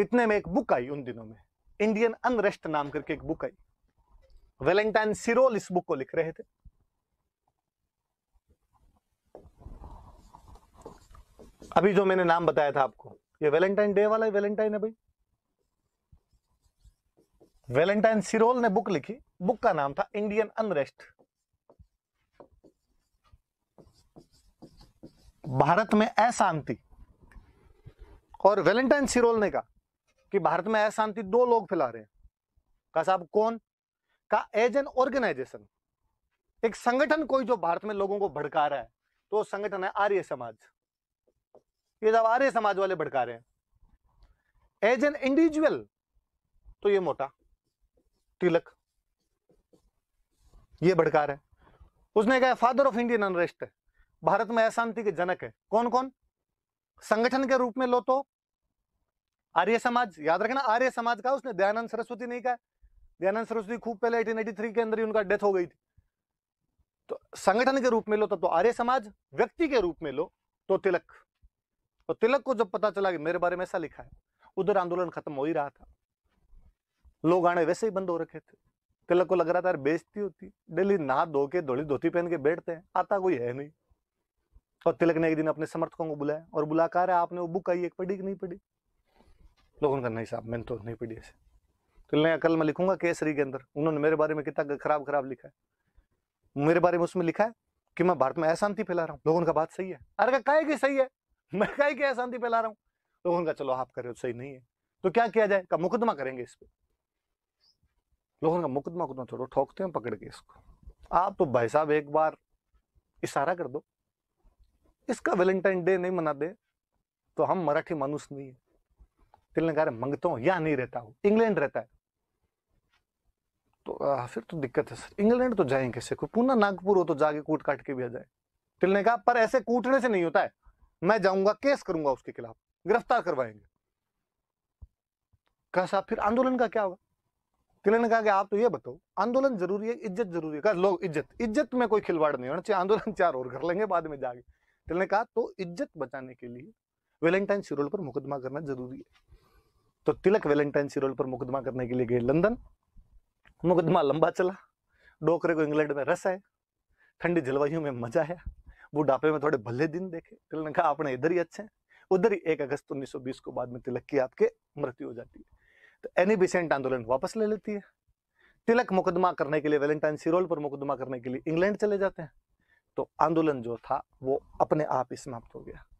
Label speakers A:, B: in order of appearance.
A: इतने में एक बुक आई उन दिनों में इंडियन अनरेस्ट नाम करके एक बुक आई वेलेंटाइन सिरोल इस बुक को लिख रहे थे अभी जो मैंने नाम बताया था आपको ये वेलेंटाइन डे वाला वेलेंटाइन है भाई वेलेंटाइन सिरोल ने बुक लिखी बुक का नाम था इंडियन अनरेस्ट भारत में अशांति और वेलेंटाइन सिरोल ने कहा कि भारत में अशांति दो लोग फैला रहे हैं साहब कौन का एज एन ऑर्गेनाइजेशन एक संगठन कोई जो भारत में लोगों को भड़का रहा है तो संगठन है आर्य समाज ये जब आर्य समाज वाले भड़का रहे हैं एज एन इंडिविजुअल तो ये मोटा तिलक ये भड़का रहा है उसने कहा फादर ऑफ इंडियन अनरेस्ट है भारत में अशांति के जनक है कौन कौन संगठन के रूप में लो तो आर्य समाज याद रखना आर्य समाज का उसने दयानंद सरस्वती नहीं कहा दयानंद सरस्वती खूब पहले 1883 के अंदर ही उनका डेथ हो गई थी तो संगठन के रूप में लो तब तो, तो आर्य समाज व्यक्ति के रूप में लो तो तिलक तो तिलक को जब पता चला कि मेरे बारे में ऐसा लिखा है उधर आंदोलन खत्म हो ही रहा था लोग आने वैसे ही बंद हो रखे थे तिलक को लग रहा था यार बेजती होती डेली नहा धो के धोली धोती पहन के बैठते हैं आता कोई है नहीं और तिलक ने एक दिन अपने समर्थकों को बुलाया और बुला कर आपने वो बुक आई एक पढ़ी कि नहीं पढ़ी लोगों का नहीं साहब मैंने तो नहीं पी डी एस तो मैं कल मैं लिखूंगा केसरी के अंदर उन्होंने मेरे बारे में कितना खराब खराब लिखा है मेरे बारे में उसमें लिखा है कि मैं भारत में अशांति फैला रहा हूँ लोगों का बात सही है अरे कहे की सही है मैं कहे की अशांति फैला रहा हूँ लोगों का चलो आप करे सही नहीं है तो क्या किया जाए का मुकदमा करेंगे इस पर लोगों का मुकदमा कुदमा छोड़ो ठोकते हैं पकड़ के इसको आप तो भाई साहब एक बार इशारा कर दो इसका वैलेंटाइन डे नहीं मनाते तो हम मराठी मानुस नहीं है तिलनगार मंगता हूँ यहाँ नहीं रहता हूँ इंग्लैंड रहता है तो आ, फिर तो दिक्कत है सर इंग्लैंड तो जाएंगे कैसे कोई पूना नागपुर हो तो जाके कूट काट के भी आ जाए तिल ने कहा पर ऐसे कूटने से नहीं होता है मैं जाऊंगा केस करूंगा उसके खिलाफ गिरफ्तार करवाएंगे कहा साहब फिर आंदोलन का क्या होगा तिल ने कहा कि आप तो ये बताओ आंदोलन जरूरी है इज्जत जरूरी है कहा लोग इज्जत इज्जत में कोई खिलवाड़ नहीं होना चाहिए आंदोलन चार और कर लेंगे बाद में जाके तिल ने कहा तो इज्जत बचाने के लिए वेलेंटाइन सिरोल पर मुकदमा करना जरूरी है तो तिलक वेलेंटाइन सीरोल पर मुकदमा करने के लिए गए लंदन मुकदमा लंबा चला डोकरे को इंग्लैंड में रस आए ठंडी जलवायु में मजा आया वो डापे में थोड़े भले दिन देखे तिलक ने कहा अपने इधर ही अच्छे हैं उधर ही एक अगस्त 1920 को बाद में तिलक की आपके मृत्यु हो जाती है तो एनी बिसेंट आंदोलन वापस ले लेती है तिलक मुकदमा करने के लिए वेलेंटाइन सिरोल पर मुकदमा करने के लिए इंग्लैंड चले जाते हैं तो आंदोलन जो था वो अपने आप ही समाप्त हो गया